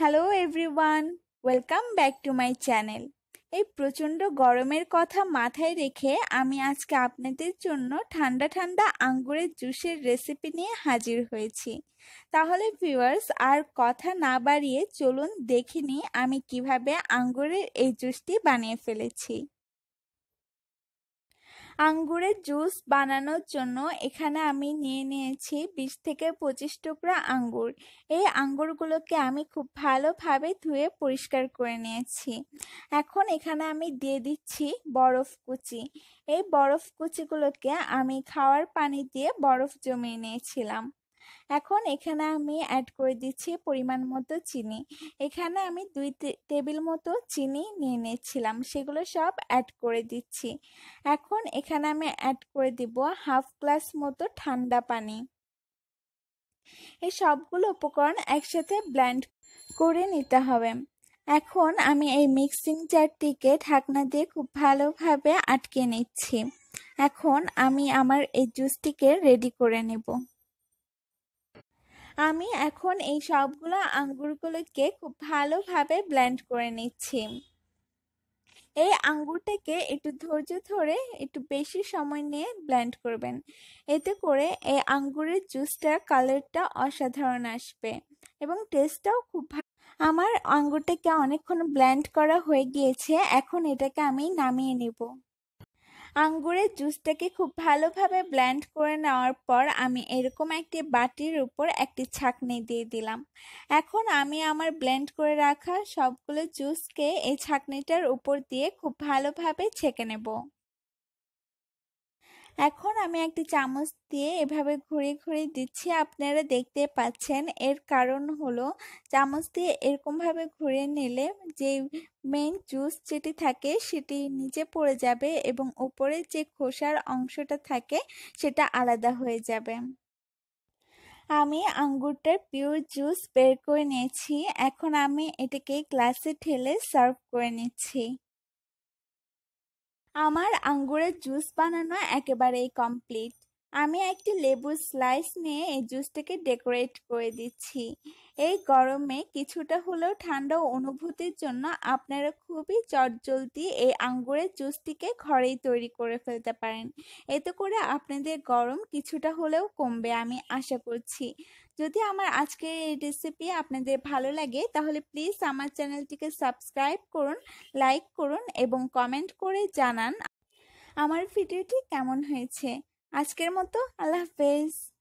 hello everyone welcome back to my channel এই প্রচণ্ড গরমের কথা মাথায় রেখে আমি আজকে আপনাদের জন্য ঠান্ডা ঠান্ডা আঙ্গুরের জুসের রেসিপি নিয়ে হাজির হয়েছি তাহলে ভিউয়ার্স আর কথা না বাড়িয়ে চলুন দেখিনি আমি কিভাবে আঙ্গুরের এই জুসটি বানিয়ে ফেলেছি আঙ্গুরের জুস বানানোর জন্য এখানে আমি নিয়ে নিয়েছি বিশ থেকে পঁচিশ টুকরা আঙ্গুর এই আঙ্গুরগুলোকে আমি খুব ভালোভাবে ধুয়ে পরিষ্কার করে নিয়েছি এখন এখানে আমি দিয়ে দিচ্ছি বরফ কুচি এই বরফ কুচিগুলোকে আমি খাওয়ার পানি দিয়ে বরফ জমিয়ে নিয়েছিলাম এখন এখানে আমি অ্যাড করে দিচ্ছি পরিমাণ মতো চিনি এখানে আমি দুই টেবিল মতো চিনি নিয়ে নিয়েছিলাম সেগুলো সব অ্যাড করে দিচ্ছি এখন এখানে আমি অ্যাড করে দিব হাফ গ্লাস মতো ঠান্ডা পানি এই সবগুলো উপকরণ একসাথে ব্ল্যান্ড করে নিতে হবে এখন আমি এই মিক্সিং জারটিকে ঢাকনা দিয়ে খুব ভালোভাবে আটকে নিচ্ছি এখন আমি আমার এই জুসটিকে রেডি করে নেব আমি এখন এই সবগুলো আঙ্গুরগুলোকে খুব ভালোভাবে ব্লেন্ড করে নিচ্ছি এই আঙ্গুরটাকে একটু ধৈর্য ধরে একটু বেশি সময় নিয়ে ব্লেন্ড করবেন এতে করে এই আঙ্গুরের জুসটার কালারটা অসাধারণ আসবে এবং টেস্টটাও খুব ভালো আমার আঙ্গুরটাকে অনেকক্ষণ ব্লেন্ড করা হয়ে গিয়েছে এখন এটাকে আমি নামিয়ে নেব আঙ্গুরের জুসটাকে খুব ভালোভাবে ব্ল্যান্ড করে নেওয়ার পর আমি এরকম একটি বাটির উপর একটি ছাঁকনি দিয়ে দিলাম এখন আমি আমার ব্ল্যান্ড করে রাখা সবগুলো জুসকে এই ছাঁকনিটার উপর দিয়ে খুব ভালোভাবে ছেঁকে নেব এখন আমি একটি চামচ দিয়ে এভাবে ঘুরে ঘুরে দিচ্ছি আপনারা দেখতে পাচ্ছেন এর কারণ হলো চামচ দিয়ে এরকমভাবে ঘুরে নিলে যে মেইন জুস যেটি থাকে সেটি নিচে পড়ে যাবে এবং উপরে যে খোসার অংশটা থাকে সেটা আলাদা হয়ে যাবে আমি আঙ্গুরটার পিওর জুস বের করে নিয়েছি এখন আমি এটাকে গ্লাসে ঠেলে সার্ভ করে নিচ্ছি আমার আঙ্গুরের জুস বানানো একেবারেই কমপ্লিট আমি একটি লেবুর স্লাইস নিয়ে এই জুসটাকে ডেকোরেট করে দিচ্ছি এই গরমে কিছুটা হলেও ঠান্ডা অনুভূতির জন্য আপনারা খুবই চটজলদি এই আঙ্গুরের জুসটিকে ঘরেই তৈরি করে ফেলতে পারেন এতে করে আপনাদের গরম কিছুটা হলেও কমবে আমি আশা করছি যদি আমার আজকের এই রেসিপি আপনাদের ভালো লাগে তাহলে প্লিজ আমার চ্যানেলটিকে সাবস্ক্রাইব করুন লাইক করুন এবং কমেন্ট করে জানান আমার ভিডিওটি কেমন হয়েছে আজকের মতো আল্লাহ হাফেজ